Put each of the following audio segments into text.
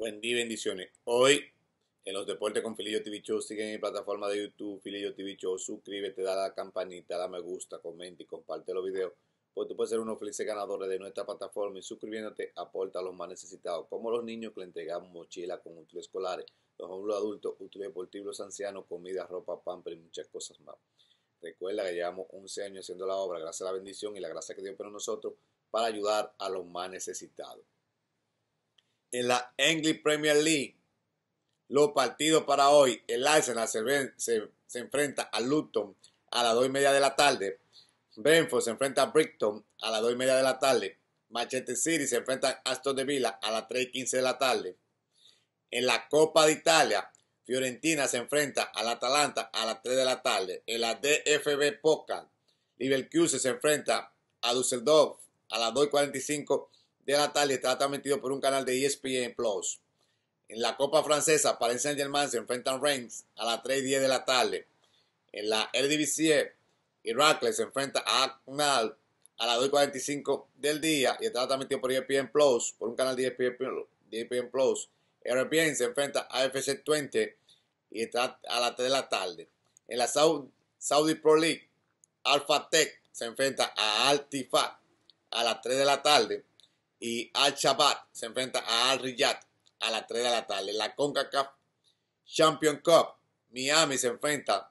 Buen día bendiciones. Hoy en los deportes con Filillo TV Show, sigue en mi plataforma de YouTube, Filillo TV Show, suscríbete, da la campanita, da me gusta, comenta y comparte los videos. Porque tú puedes ser uno feliz ganador ganadores de nuestra plataforma y suscribiéndote aporta a los más necesitados, como los niños que le entregamos mochilas con útiles escolares, los hombres adultos, útiles deportivos, los ancianos, comida, ropa, pamper y muchas cosas más. Recuerda que llevamos 11 años haciendo la obra, gracias a la bendición y la gracia que Dios pone nosotros para ayudar a los más necesitados en la English Premier League. Los partidos para hoy. El Arsenal se, enfrenta a Luton a las 2 y media de la tarde. Brentford se enfrenta a Brighton a las 2 y media de la tarde. Manchester City se enfrenta a Aston Villa a las 3 y 15 de la tarde. En la Copa de Italia, Fiorentina se enfrenta al Atalanta a las 3 de la tarde. En la DFB Pokal, Liverpool se enfrenta a Dusseldorf a las 2 y 45 de la tarde está transmitido por un canal de ESPN Plus. En la Copa Francesa, Paris Saint-Germain se enfrenta a Reims a las 3 y 10 de la tarde. En la RDBC, Heracles se enfrenta a ACNAL a las 2 45 del día y está transmitido por ESPN Plus, por un canal de ESPN Plus. ESPN e se enfrenta a FC 20 y está a las 3 de la tarde. En la Saudi, Pro League, Alpha Tech se enfrenta a Altifa a las 3 de la tarde y Al-Shabaab se enfrenta a Al-Riyadh a las 3 de la tarde. La CONCACAF Champion Cup, Miami se enfrenta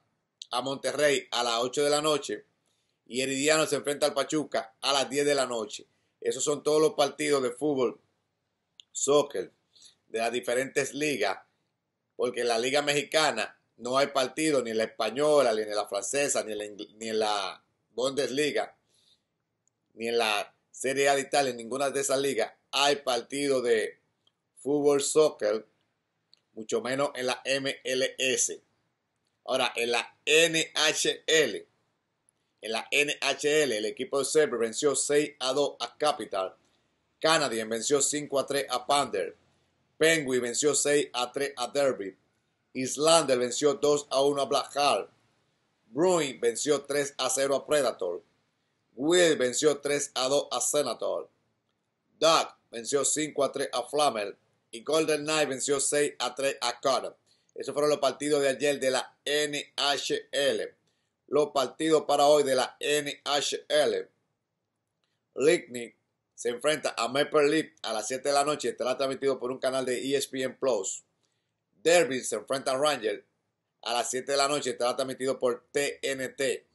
a Monterrey a las 8 de la noche y Heridiano se enfrenta al Pachuca a las 10 de la noche. Esos son todos los partidos de fútbol, soccer, de las diferentes ligas, porque en la liga mexicana no hay partido ni en la española, ni en la francesa, ni la, ni en la Bundesliga, ni en la Serie A de Italia, en ninguna de esas ligas hay partido de fútbol, soccer, mucho menos en la MLS. Ahora, en la NHL, en la NHL, el equipo de Server venció 6 a 2 a Capital. Canadian venció 5 a 3 a Pander. Penguin venció 6 a 3 a Derby. Islander venció 2 a 1 a Black Bruin venció 3 a 0 a Predator. Will venció 3 a 2 a Senator. Doug venció 5 a 3 a Flamel. Y Golden Knight venció 6 a 3 a Carter. Esos fueron los partidos de ayer de la NHL. Los partidos para hoy de la NHL. Ligny se enfrenta a Maple Leaf a las 7 de la noche. Estará transmitido por un canal de ESPN Plus. Derby se enfrenta a Ranger a las 7 de la noche. Estará transmitido por TNT.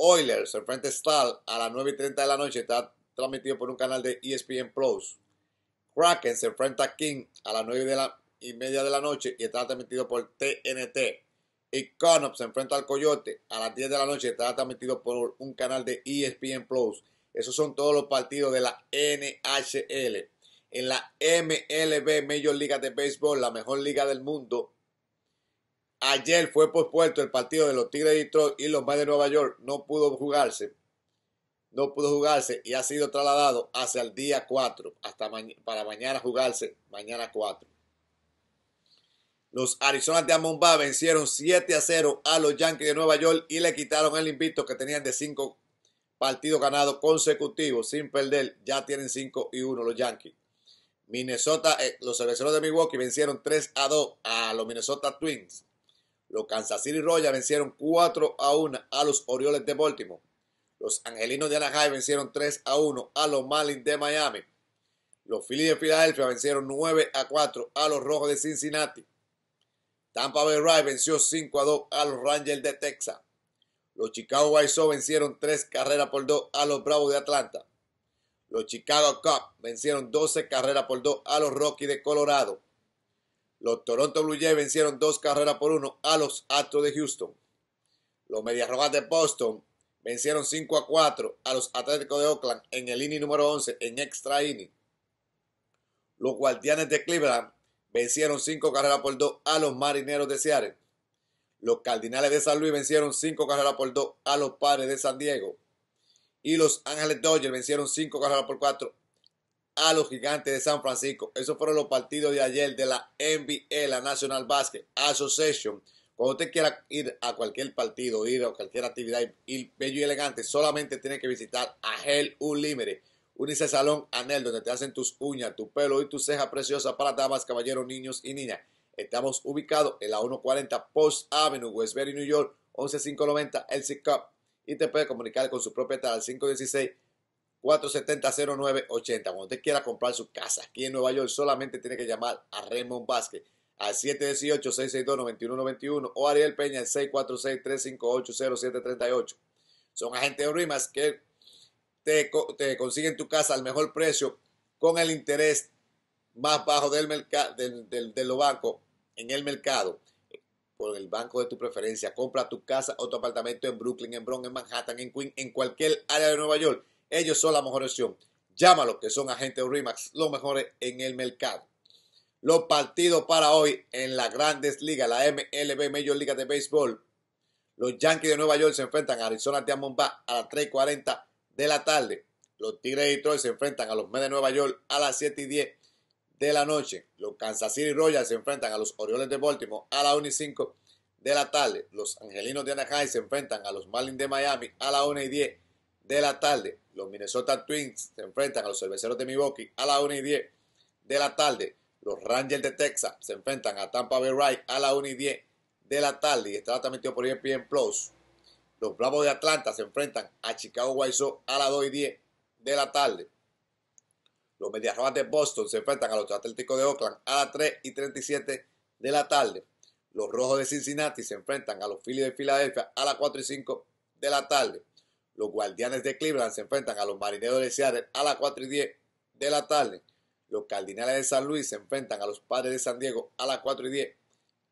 Oilers a Stahl a las 9 y 30 de la noche. Está transmitido por un canal de ESPN Plus. Kraken se enfrenta a King a las 9 de la, y media de la noche y está transmitido por TNT. Y Connop se enfrenta al Coyote a las 10 de la noche y está transmitido por un canal de ESPN Plus. Esos son todos los partidos de la NHL. En la MLB, Major Liga de Béisbol, la mejor liga del mundo, Ayer fue pospuesto el partido de los Tigres de Detroit y los Mets de Nueva York. No pudo jugarse. No pudo jugarse y ha sido trasladado hacia el día 4, hasta para mañana jugarse, mañana 4. Los Arizona de Amomba vencieron 7 a 0 a los Yankees de Nueva York y le quitaron el invicto que tenían de 5 partidos ganados consecutivos sin perder. Ya tienen 5 y 1 los Yankees. Minnesota, eh, los Cerveceros de Milwaukee vencieron 3 a 2 a los Minnesota Twins. Los Kansas City Royals vencieron 4 a 1 a los Orioles de Baltimore. Los Angelinos de Anaheim vencieron 3 a 1 a los Marlins de Miami. Los Phillies de Filadelfia vencieron 9 a 4 a los Rojos de Cincinnati. Tampa Bay Rays venció 5 a 2 a los Rangers de Texas. Los Chicago White Sox vencieron 3 carreras por 2 a los Bravos de Atlanta. Los Chicago Cubs vencieron 12 carreras por 2 a los Rockies de Colorado. Los Toronto Blue Jays vencieron dos carreras por uno a los Astros de Houston. Los Medias Rojas de Boston vencieron 5 a 4 a los Atléticos de Oakland en el inning número 11 en extra inning. Los Guardianes de Cleveland vencieron 5 carreras por 2 a los Marineros de Seattle. Los Cardinales de San Luis vencieron 5 carreras por 2 a los Padres de San Diego. Y los Ángeles Dodgers vencieron 5 carreras por 4 a los gigantes de San Francisco. Esos fueron los partidos de ayer de la NBA, la National Basket Association. Cuando usted quiera ir a cualquier partido, ir a cualquier actividad, bello y elegante, solamente tiene que visitar a Hell Unlimited. Unice Salón Anel, donde te hacen tus uñas, tu pelo y tu ceja preciosa para damas, caballeros, niños y niñas. Estamos ubicados en la 140 Post Avenue, Westbury, New York, 11590, El Cup. Y te puede comunicar con su propietario al 516 470-0980. Cuando usted quiera comprar su casa aquí en Nueva York, solamente tiene que llamar a Raymond Vázquez al 718-662-9191 o Ariel Peña al 646-358-0738. Son agentes de RIMAS que te, consiguen tu casa al mejor precio con el interés más bajo del, mercado del, del, en el mercado por el banco de tu preferencia. Compra tu casa o tu apartamento en Brooklyn, en Bronx, en Manhattan, en Queens, en cualquier área de Nueva York ellos son la mejor opción. llámalos que son agentes RIMAX, los mejores en el mercado. Los partidos para hoy en las grandes ligas, la MLB Major liga de Béisbol. Los Yankees de Nueva York se enfrentan a Arizona Diamondback a las 3.40 de la tarde. Los Tigres de Detroit se enfrentan a los Mets de Nueva York a las 7 y 10 de la noche. Los Kansas City Royals se enfrentan a los Orioles de Baltimore a las 1 y de la tarde. Los Angelinos de Anaheim se enfrentan a los Marlins de Miami a las 1 y 10 de la tarde. Los Minnesota Twins se enfrentan a los cerveceros de Milwaukee a las 1 y 10 de la tarde. Los Rangers de Texas se enfrentan a Tampa Bay Rays a las 1 y 10 de la tarde y estará transmitido por ESPN Plus. Los Bravos de Atlanta se enfrentan a Chicago White Sox a las 2 y 10 de la tarde. Los Medias de Boston se enfrentan a los Atléticos de Oakland a las 3 y 37 de la tarde. Los Rojos de Cincinnati se enfrentan a los Phillies de Filadelfia a las 4 y 5 de la tarde. Los Guardianes de Cleveland se enfrentan a los Marineros de Seattle a las 4 y 10 de la tarde. Los Cardinales de San Luis se enfrentan a los Padres de San Diego a las 4 y 10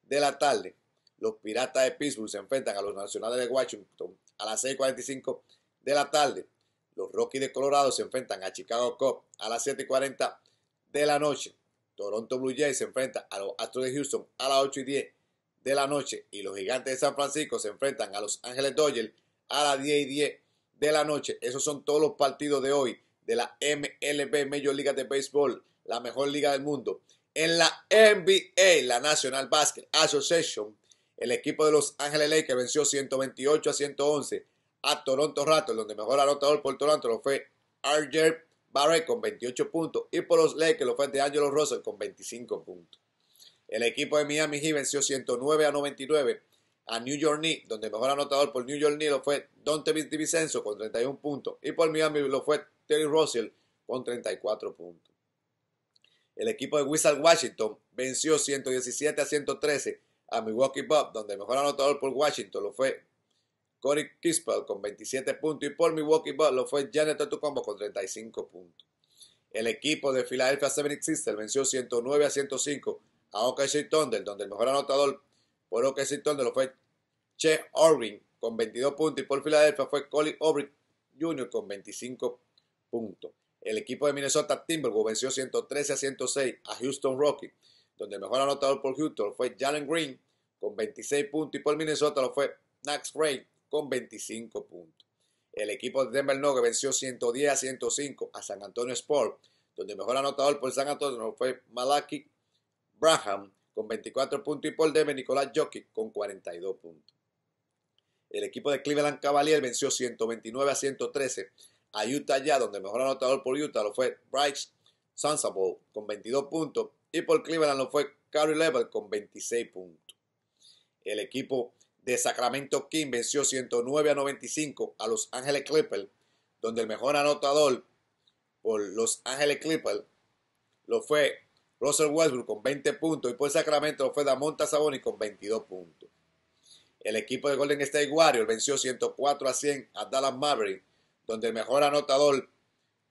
de la tarde. Los Piratas de Pittsburgh se enfrentan a los Nacionales de Washington a las 45 de la tarde. Los Rockies de Colorado se enfrentan a Chicago Cubs a las y 40 de la noche. Toronto Blue Jays se enfrenta a los Astros de Houston a las 8 y 10 de la noche. Y los Gigantes de San Francisco se enfrentan a los Ángeles Dodgers a las 10 y 10 de la noche. Esos son todos los partidos de hoy de la MLB, Major Liga de Béisbol, la mejor liga del mundo. En la NBA, la National Basket Association, el equipo de Los Ángeles Lakers venció 128 a 111 a Toronto Raptors, donde mejor anotador por Toronto lo fue Arger Barrett con 28 puntos y por los Lakers lo fue de Angelo Russell con 25 puntos. El equipo de Miami Heat venció 109 a 99 a New York Knicks, donde el mejor anotador por New York Knicks lo fue Dante DiVincenzo con 31 puntos y por Miami lo fue Terry Russell con 34 puntos. El equipo de Wizard Washington venció 117 a 113 a Milwaukee Bucks, donde el mejor anotador por Washington lo fue Cory Kispel con 27 puntos y por Milwaukee Bucks lo fue Janet Tucombo con 35 puntos. El equipo de Philadelphia 76ers venció 109 a 105 a OKC Thunder, donde el mejor anotador por lo que donde lo fue Che Orvin con 22 puntos y por Filadelfia fue Collie Obrick Jr. con 25 puntos. El equipo de Minnesota Timberwolves venció 113 a 106 a Houston Rockets, donde el mejor anotador por Houston fue Jalen Green con 26 puntos y por Minnesota lo fue Max Ray con 25 puntos. El equipo de Denver Nuggets venció 110 a 105 a San Antonio Sport, donde el mejor anotador por San Antonio fue Malaki Braham con 24 puntos y por debe Nicolás Jockey, con 42 puntos. El equipo de Cleveland Cavaliers venció 129 a 113 a Utah ya, donde el mejor anotador por Utah lo fue Bryce sansabo con 22 puntos y por Cleveland lo fue Carrie Level con 26 puntos. El equipo de Sacramento King venció 109 a 95 a Los Ángeles Clippers, donde el mejor anotador por Los Ángeles Clippers lo fue Russell Westbrook con 20 puntos y por Sacramento fue Damonta Saboni con 22 puntos. El equipo de Golden State Warriors venció 104 a 100 a Dallas Maverick, donde el mejor anotador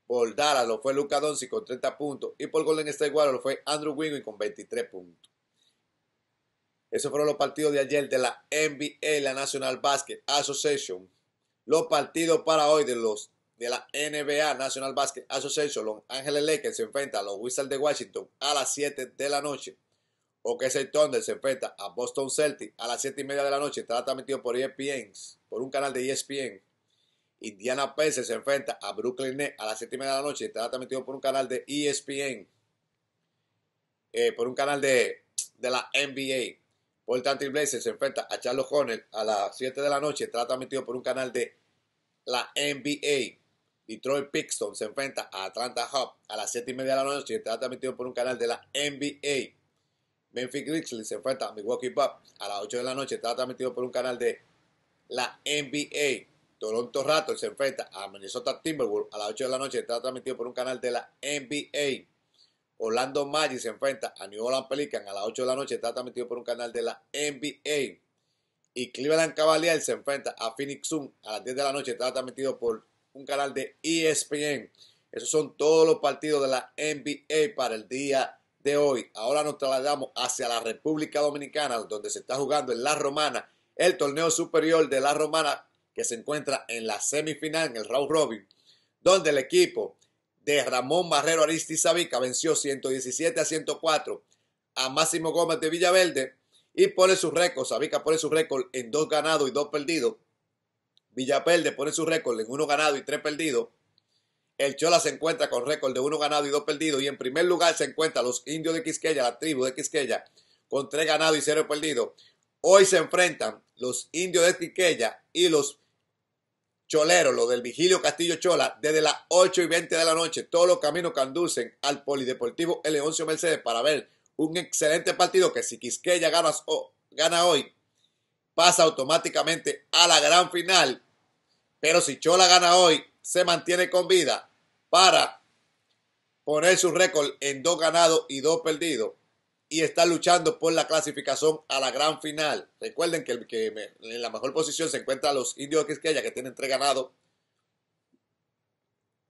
por Dallas lo fue Luca Doncic con 30 puntos y por Golden State Warriors lo fue Andrew Wiggins con 23 puntos. Esos fueron los partidos de ayer de la NBA, la National Basket Association. Los partidos para hoy de los de la NBA National Basket Association, Los Ángeles Lakers se enfrenta a los Wizards de Washington a las 7 de la noche. O que Thunder se enfrenta a Boston Celtics a las 7 y media de la noche. está transmitido por ESPN, por un canal de ESPN. Indiana Pacers se enfrenta a Brooklyn Nets a las 7 y media de la noche. está transmitido por un canal de ESPN. Eh, por un canal de, de la NBA. Portland Blazers se enfrenta a Charles Connell a las 7 de la noche. está transmitido por un canal de la NBA. Detroit Pistons se enfrenta a Atlanta Hawks a las 7 y media de la noche y transmitido por un canal de la NBA. Memphis Grizzlies se enfrenta a Milwaukee Bucks a las 8 de la noche está transmitido por un canal de la NBA. Toronto Raptors se enfrenta a Minnesota Timberwolves a las 8 de la noche está transmitido por un canal de la NBA. Orlando Magic se enfrenta a New Orleans Pelicans a las 8 de la noche, está transmitido por un canal de la NBA. Y Cleveland Cavaliers se enfrenta a Phoenix Zoom a las 10 de la noche, está transmitido por un canal de ESPN. Esos son todos los partidos de la NBA para el día de hoy. Ahora nos trasladamos hacia la República Dominicana, donde se está jugando en La Romana el torneo superior de La Romana, que se encuentra en la semifinal, en el Round Robin, donde el equipo de Ramón Barrero Aristizabica venció 117 a 104 a Máximo Gómez de Villaverde y pone su récord, Sabica pone su récord en dos ganados y dos perdidos de pone su récord en uno ganado y tres perdidos. El Chola se encuentra con récord de uno ganado y dos perdidos. Y en primer lugar se encuentra los indios de Quisqueya, la tribu de Quisqueya, con tres ganados y cero perdidos. Hoy se enfrentan los indios de Quisqueya y los choleros, los del Vigilio Castillo Chola, desde las 8 y 20 de la noche. Todos los caminos que conducen al Polideportivo Eleoncio Mercedes para ver un excelente partido que si Quisqueya gana hoy, pasa automáticamente a la gran final pero si Chola gana hoy, se mantiene con vida para poner su récord en dos ganados y dos perdidos y está luchando por la clasificación a la gran final. Recuerden que, en la mejor posición se encuentran los indios de Quisqueya que tienen tres ganados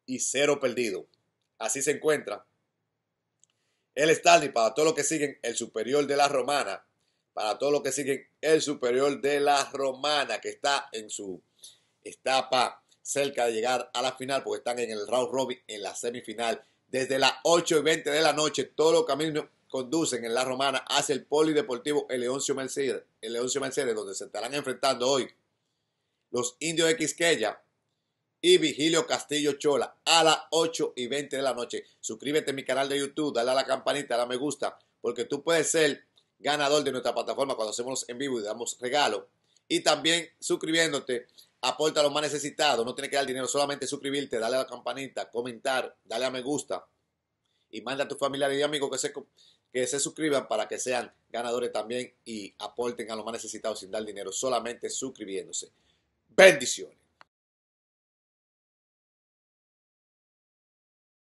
y cero perdido. Así se encuentra. El Stanley para todos los que siguen el superior de la romana. Para todos los que siguen el superior de la romana que está en su está cerca de llegar a la final porque están en el round robin en la semifinal. Desde las 8 y 20 de la noche, todos los caminos conducen en la romana hacia el polideportivo Eleoncio Mercedes, Leoncio Mercedes, donde se estarán enfrentando hoy los indios de Quisqueya y Vigilio Castillo Chola a las 8 y 20 de la noche. Suscríbete a mi canal de YouTube, dale a la campanita, dale a me gusta, porque tú puedes ser ganador de nuestra plataforma cuando hacemos en vivo y damos regalo. Y también suscribiéndote aporta a los más necesitados, no tiene que dar dinero, solamente suscribirte, darle a la campanita, comentar, darle a me gusta y manda a tus familiares y amigos que se, que se suscriban para que sean ganadores también y aporten a los más necesitados sin dar dinero, solamente suscribiéndose. Bendiciones.